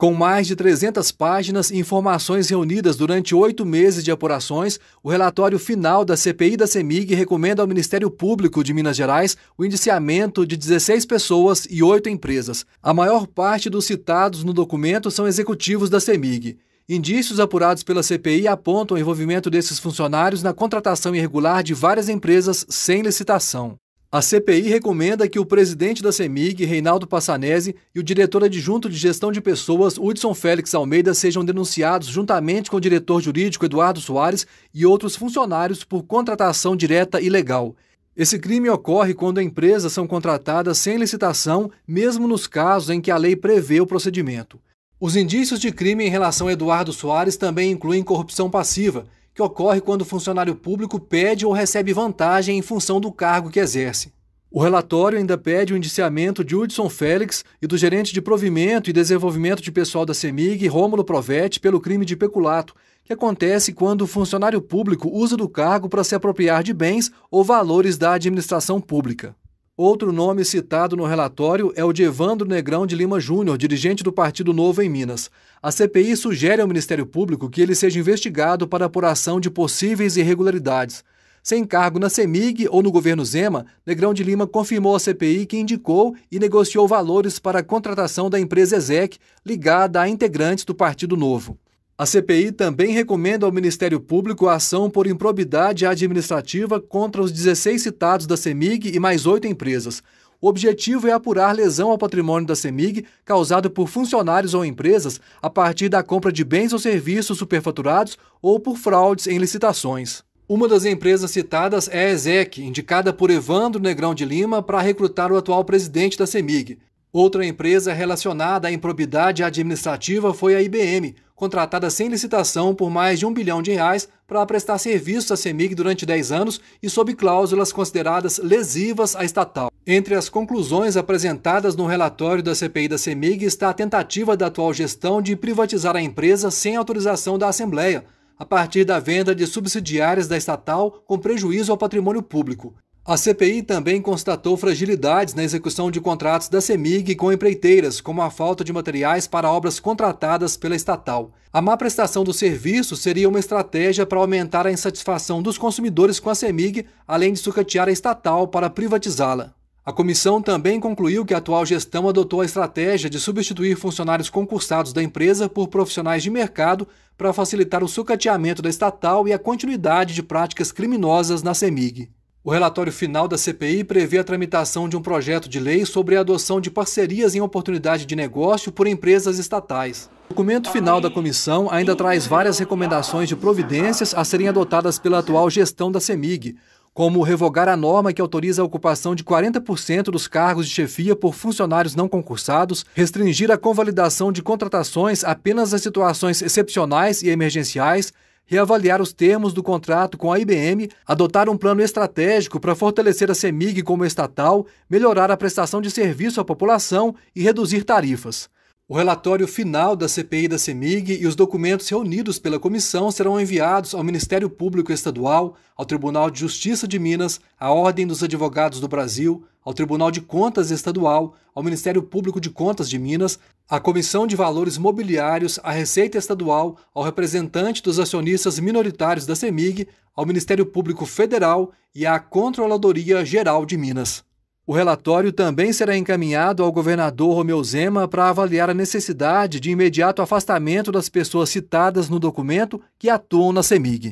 Com mais de 300 páginas e informações reunidas durante oito meses de apurações, o relatório final da CPI da CEMIG recomenda ao Ministério Público de Minas Gerais o indiciamento de 16 pessoas e oito empresas. A maior parte dos citados no documento são executivos da CEMIG. Indícios apurados pela CPI apontam o envolvimento desses funcionários na contratação irregular de várias empresas sem licitação. A CPI recomenda que o presidente da CEMIG, Reinaldo Passanese, e o diretor adjunto de gestão de pessoas, Hudson Félix Almeida, sejam denunciados juntamente com o diretor jurídico Eduardo Soares e outros funcionários por contratação direta ilegal. Esse crime ocorre quando empresas são contratadas sem licitação, mesmo nos casos em que a lei prevê o procedimento. Os indícios de crime em relação a Eduardo Soares também incluem corrupção passiva, que ocorre quando o funcionário público pede ou recebe vantagem em função do cargo que exerce. O relatório ainda pede o indiciamento de Hudson Félix e do gerente de provimento e desenvolvimento de pessoal da CEMIG, Rômulo Provetti, pelo crime de peculato, que acontece quando o funcionário público usa do cargo para se apropriar de bens ou valores da administração pública. Outro nome citado no relatório é o de Evandro Negrão de Lima Júnior, dirigente do Partido Novo em Minas. A CPI sugere ao Ministério Público que ele seja investigado para apuração de possíveis irregularidades. Sem cargo na CEMIG ou no governo Zema, Negrão de Lima confirmou à CPI que indicou e negociou valores para a contratação da empresa ESEC, ligada a integrantes do Partido Novo. A CPI também recomenda ao Ministério Público a ação por improbidade administrativa contra os 16 citados da CEMIG e mais oito empresas. O objetivo é apurar lesão ao patrimônio da CEMIG causado por funcionários ou empresas a partir da compra de bens ou serviços superfaturados ou por fraudes em licitações. Uma das empresas citadas é a ESEC, indicada por Evandro Negrão de Lima para recrutar o atual presidente da CEMIG. Outra empresa relacionada à improbidade administrativa foi a IBM, contratada sem licitação por mais de um bilhão de reais para prestar serviços à CEMIG durante 10 anos e sob cláusulas consideradas lesivas à estatal. Entre as conclusões apresentadas no relatório da CPI da CEMIG está a tentativa da atual gestão de privatizar a empresa sem autorização da Assembleia, a partir da venda de subsidiárias da estatal com prejuízo ao patrimônio público. A CPI também constatou fragilidades na execução de contratos da CEMIG com empreiteiras, como a falta de materiais para obras contratadas pela estatal. A má prestação do serviço seria uma estratégia para aumentar a insatisfação dos consumidores com a CEMIG, além de sucatear a estatal para privatizá-la. A comissão também concluiu que a atual gestão adotou a estratégia de substituir funcionários concursados da empresa por profissionais de mercado para facilitar o sucateamento da estatal e a continuidade de práticas criminosas na CEMIG. O relatório final da CPI prevê a tramitação de um projeto de lei sobre a adoção de parcerias em oportunidade de negócio por empresas estatais. O documento final da comissão ainda traz várias recomendações de providências a serem adotadas pela atual gestão da CEMIG, como revogar a norma que autoriza a ocupação de 40% dos cargos de chefia por funcionários não concursados, restringir a convalidação de contratações apenas a situações excepcionais e emergenciais, reavaliar os termos do contrato com a IBM, adotar um plano estratégico para fortalecer a CEMIG como estatal, melhorar a prestação de serviço à população e reduzir tarifas. O relatório final da CPI da CEMIG e os documentos reunidos pela comissão serão enviados ao Ministério Público Estadual, ao Tribunal de Justiça de Minas, à Ordem dos Advogados do Brasil, ao Tribunal de Contas Estadual, ao Ministério Público de Contas de Minas, à Comissão de Valores Mobiliários, à Receita Estadual, ao representante dos acionistas minoritários da CEMIG, ao Ministério Público Federal e à Controladoria Geral de Minas. O relatório também será encaminhado ao governador Romeu Zema para avaliar a necessidade de imediato afastamento das pessoas citadas no documento que atuam na CEMIG.